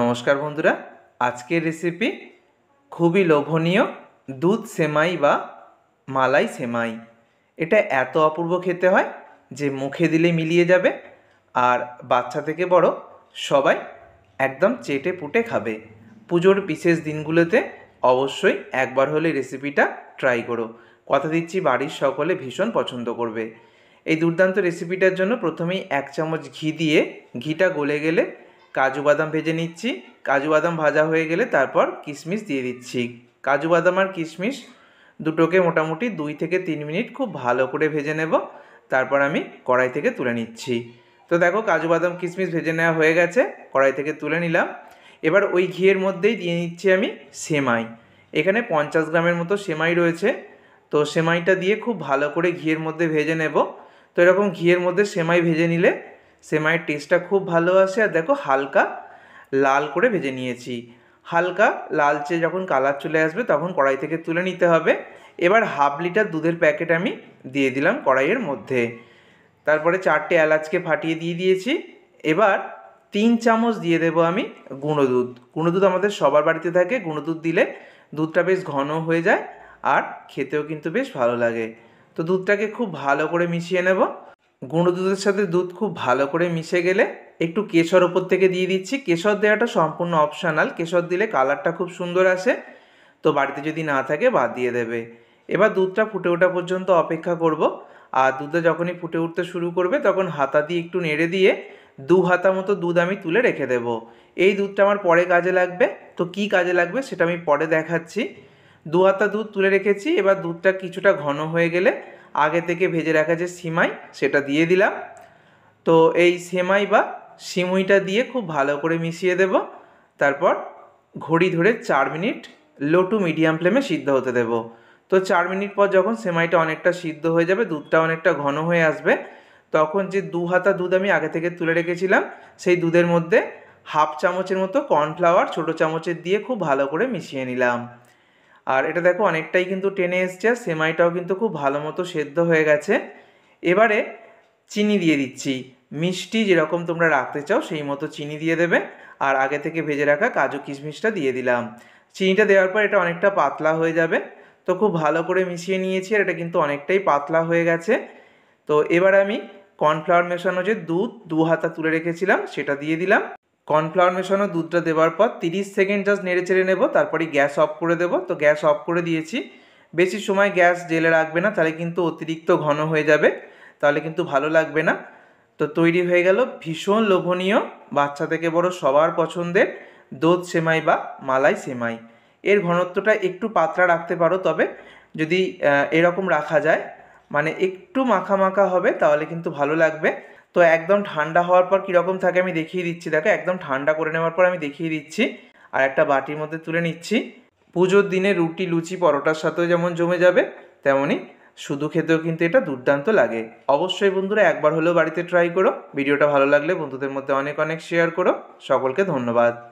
নমস্কার বন্ধুরা আজকের রেসিপি খুবই লোভনীয় দুধ সেমাই বা মালাই সেমাই এটা এত অপূর্ব খেতে হয় যে মুখে দিলে মিলিয়ে যাবে আর বাচ্চা থেকে বড় সবাই একদম চেটে পুটে খাবে পুজোর বিশেষ দিনগুলোতে অবশ্যই একবার হলে রেসিপিটা ট্রাই করো কথা দিচ্ছি বাড়ির সকলে ভীষণ পছন্দ করবে এই দুর্দান্ত রেসিপিটার জন্য প্রথমেই এক চামচ ঘি দিয়ে ঘিটা গলে গেলে কাজু বাদাম ভেজে নিচ্ছি কাজু বাদাম ভাজা হয়ে গেলে তারপর কিশমিশ দিয়ে দিচ্ছি কাজু বাদাম আর কিশমিশ দুটোকে মোটামুটি দুই থেকে তিন মিনিট খুব ভালো করে ভেজে নেব তারপর আমি কড়াই থেকে তুলে নিচ্ছি তো দেখো কাজু বাদাম কিশমিশ ভেজে নেওয়া হয়ে গেছে কড়াই থেকে তুলে নিলাম এবার ওই ঘিয়ের মধ্যেই দিয়ে নিচ্ছি আমি সেমাই এখানে পঞ্চাশ গ্রামের মতো সেমাই রয়েছে তো সেমাইটা দিয়ে খুব ভালো করে ঘিয়ের মধ্যে ভেজে নেব তো এরকম ঘিয়ের মধ্যে সেমাই ভেজে নিলে সেমাইয়ের টেস্টটা খুব ভালো আসে আর দেখো হালকা লাল করে ভেজে নিয়েছি হালকা লালচে যখন কালার চলে আসবে তখন কড়াই থেকে তুলে নিতে হবে এবার হাফ লিটার দুধের প্যাকেট আমি দিয়ে দিলাম কড়াইয়ের মধ্যে তারপরে চারটে এলাচকে ফাটিয়ে দিয়ে দিয়েছি এবার তিন চামচ দিয়ে দেব আমি গুঁড়ো দুধ গুঁড়ো দুধ আমাদের সবার বাড়িতে থাকে গুঁড়ো দুধ দিলে দুধটা বেশ ঘন হয়ে যায় আর খেতেও কিন্তু বেশ ভালো লাগে তো দুধটাকে খুব ভালো করে মিশিয়ে নেবো গুঁড়ো দুধের সাথে দুধ খুব ভালো করে মিশে গেলে একটু কেশর ওপর থেকে দিয়ে দিচ্ছি কেশর দেওয়াটা সম্পূর্ণ অপশানাল কেশর দিলে কালারটা খুব সুন্দর আসে তো বাড়িতে যদি না থাকে বাদ দিয়ে দেবে এবার দুধটা ফুটে ওঠা পর্যন্ত অপেক্ষা করব আর দুধটা যখনই ফুটে উঠতে শুরু করবে তখন হাতা দিয়ে একটু নেড়ে দিয়ে দু হাতা মতো দুধ আমি তুলে রেখে দেব এই দুধটা আমার পরে কাজে লাগবে তো কি কাজে লাগবে সেটা আমি পরে দেখাচ্ছি দু হাতা দুধ তুলে রেখেছি এবার দুধটা কিছুটা ঘন হয়ে গেলে আগে থেকে ভেজে রাখা যে সিমাই সেটা দিয়ে দিলাম তো এই সেমাই বা সিমুইটা দিয়ে খুব ভালো করে মিশিয়ে দেব তারপর ঘড়ি ধরে চার মিনিট লো টু মিডিয়াম ফ্লেমে সিদ্ধ হতে দেব তো চার মিনিট পর যখন সেমাইটা অনেকটা সিদ্ধ হয়ে যাবে দুধটা অনেকটা ঘন হয়ে আসবে তখন যে দু হাতা দুধ আমি আগে থেকে তুলে রেখেছিলাম সেই দুধের মধ্যে হাফ চামচের মতো কর্নফ্লাওয়ার ছোটো চামচের দিয়ে খুব ভালো করে মিশিয়ে নিলাম আর এটা দেখো অনেকটাই কিন্তু টেনে এসছে সেমাইটাও কিন্তু খুব ভালো মতো সেদ্ধ হয়ে গেছে এবারে চিনি দিয়ে দিচ্ছি মিষ্টি যেরকম তোমরা রাখতে চাও সেই মতো চিনি দিয়ে দেবে আর আগে থেকে ভেজে রাখা কাজু কিশমিশটা দিয়ে দিলাম চিনিটা দেওয়ার পর এটা অনেকটা পাতলা হয়ে যাবে তো খুব ভালো করে মিশিয়ে নিয়েছি আর এটা কিন্তু অনেকটাই পাতলা হয়ে গেছে তো এবার আমি কর্নফ্লাওয়ার মেশানো যে দুধ দু হাতা তুলে রেখেছিলাম সেটা দিয়ে দিলাম কর্নফ্লাওয়ার মেশানো দুধটা দেওয়ার পর তিরিশ সেকেন্ড জাস্ট নেড়ে চেড়ে নেবো তারপরে গ্যাস অফ করে দেবো তো গ্যাস অফ করে দিয়েছি বেশি সময় গ্যাস জেলে রাখবে না তাহলে কিন্তু অতিরিক্ত ঘন হয়ে যাবে তাহলে কিন্তু ভালো লাগবে না তো তৈরি হয়ে গেল ভীষণ লোভনীয় বাচ্চা থেকে বড় সবার পছন্দের দুধ সেমাই বা মালাই সেমাই এর ঘনত্বটা একটু পাতলা রাখতে পারো তবে যদি এরকম রাখা যায় মানে একটু মাখা মাখা হবে তাহলে কিন্তু ভালো লাগবে তো একদম ঠান্ডা হওয়ার পর কীরকম থাকে আমি দেখিয়ে দিচ্ছি দেখো একদম ঠান্ডা করে নেওয়ার পর আমি দেখিয়ে দিচ্ছি আর একটা বাটির মধ্যে তুলে নিচ্ছি পুজোর দিনে রুটি লুচি পরোটার সাথেও যেমন জমে যাবে তেমনই শুধু খেতেও কিন্তু এটা দুর্দান্ত লাগে অবশ্যই বন্ধুরা একবার হলেও বাড়িতে ট্রাই করো ভিডিওটা ভালো লাগলে বন্ধুদের মধ্যে অনেক অনেক শেয়ার করো সকলকে ধন্যবাদ